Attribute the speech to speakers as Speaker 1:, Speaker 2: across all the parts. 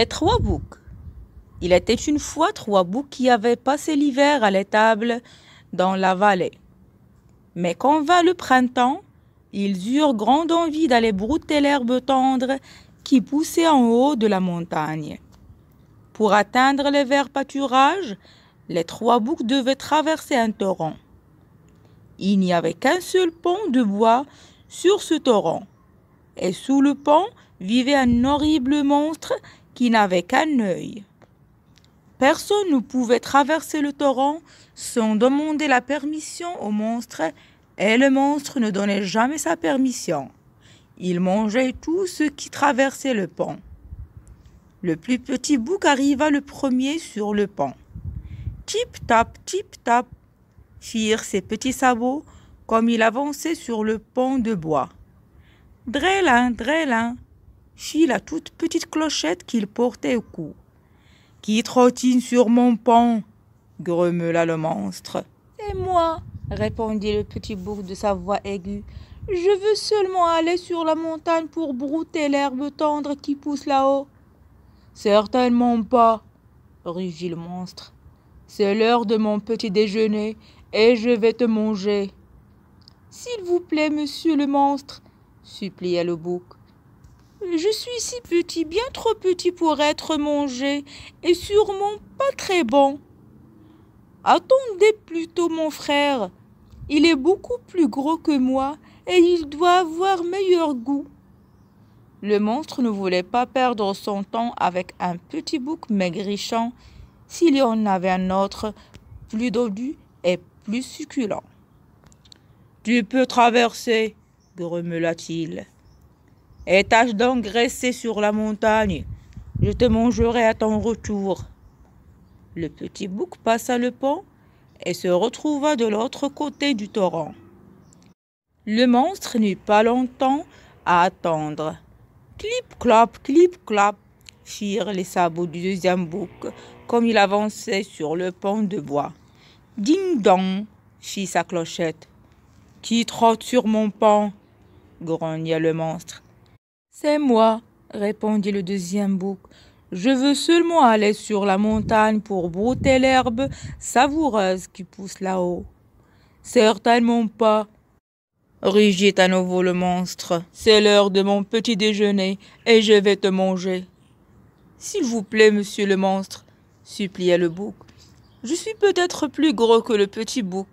Speaker 1: Les trois boucs. Il était une fois trois boucs qui avaient passé l'hiver à l'étable dans la vallée. Mais quand vint le printemps, ils eurent grande envie d'aller brouter l'herbe tendre qui poussait en haut de la montagne. Pour atteindre les verts pâturages, les trois boucs devaient traverser un torrent. Il n'y avait qu'un seul pont de bois sur ce torrent, et sous le pont vivait un horrible monstre qui n'avait qu'un œil. Personne ne pouvait traverser le torrent sans demander la permission au monstre, et le monstre ne donnait jamais sa permission. Il mangeait tout ce qui traversait le pont. Le plus petit bouc arriva le premier sur le pont. Tip-tap, tip-tap, firent ses petits sabots comme il avançait sur le pont de bois. Drélin, drélin, fit la toute petite clochette qu'il portait au cou. Qui trottine sur mon pan grommela le monstre. Et moi, répondit le petit bouc de sa voix aiguë. Je veux seulement aller sur la montagne pour brouter l'herbe tendre qui pousse là-haut. Certainement pas, rugit le monstre. C'est l'heure de mon petit déjeuner et je vais te manger. S'il vous plaît, monsieur le monstre, supplia le bouc, je suis si petit, bien trop petit pour être mangé, et sûrement pas très bon. Attendez plutôt mon frère. Il est beaucoup plus gros que moi, et il doit avoir meilleur goût. Le monstre ne voulait pas perdre son temps avec un petit bouc maigrichant s'il y en avait un autre plus dodu et plus succulent. Tu peux traverser, grommela-t-il et tâche d'engraisser sur la montagne. Je te mangerai à ton retour. Le petit bouc passa le pont et se retrouva de l'autre côté du torrent. Le monstre n'eut pas longtemps à attendre. Clip, clop, clip, clop firent les sabots du deuxième bouc comme il avançait sur le pont de bois. Ding dong fit sa clochette. Qui trotte sur mon pont grogna le monstre. C'est moi, répondit le deuxième bouc. Je veux seulement aller sur la montagne pour brouter l'herbe savoureuse qui pousse là-haut. Certainement pas, rugit à nouveau le monstre. C'est l'heure de mon petit déjeuner et je vais te manger. S'il vous plaît, monsieur le monstre, supplia le bouc. Je suis peut-être plus gros que le petit bouc,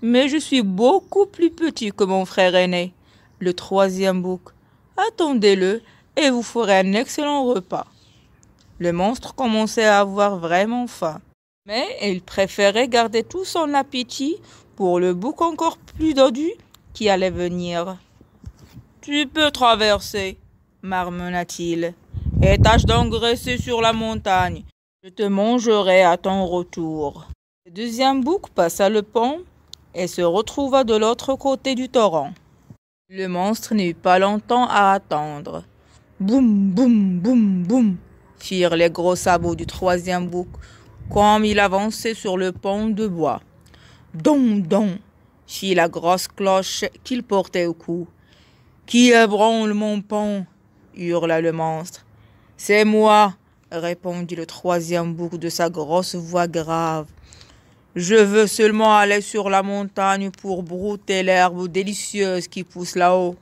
Speaker 1: mais je suis beaucoup plus petit que mon frère aîné, le troisième bouc attendez-le et vous ferez un excellent repas. Le monstre commençait à avoir vraiment faim, mais il préférait garder tout son appétit pour le bouc encore plus dodu qui allait venir. Tu peux traverser, marmonna-t-il, et tâche d'engraisser sur la montagne. Je te mangerai à ton retour. Le deuxième bouc passa le pont et se retrouva de l'autre côté du torrent. Le monstre n'eut pas longtemps à attendre. Boum, boum, boum, boum, firent les gros sabots du troisième bouc, comme il avançait sur le pont de bois. Don, don, fit la grosse cloche qu'il portait au cou. Qui ébranle mon pont hurla le monstre. C'est moi, répondit le troisième bouc de sa grosse voix grave. Je veux seulement aller sur la montagne pour brouter l'herbe délicieuse qui pousse là-haut.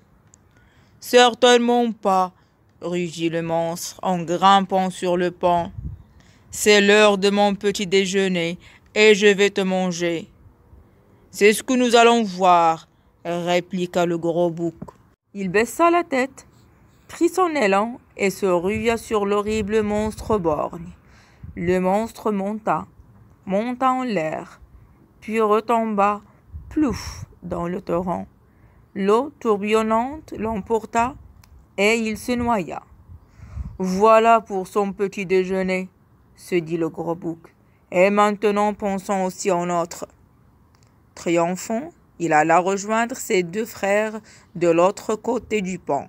Speaker 1: Certainement pas, rugit le monstre en grimpant sur le pan. C'est l'heure de mon petit déjeuner et je vais te manger. C'est ce que nous allons voir, répliqua le gros bouc. Il baissa la tête, prit son élan et se rua sur l'horrible monstre borgne. Le monstre monta monta en l'air, puis retomba, plouf, dans le torrent. L'eau tourbillonnante l'emporta et il se noya. Voilà pour son petit déjeuner, se dit le gros bouc. Et maintenant pensons aussi en notre. Triomphant, il alla rejoindre ses deux frères de l'autre côté du pont.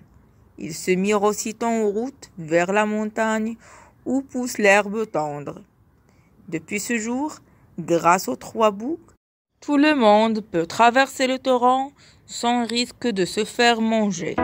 Speaker 1: Ils se mirent aussitôt en route vers la montagne où pousse l'herbe tendre. Depuis ce jour, grâce aux trois boucs, tout le monde peut traverser le torrent sans risque de se faire manger.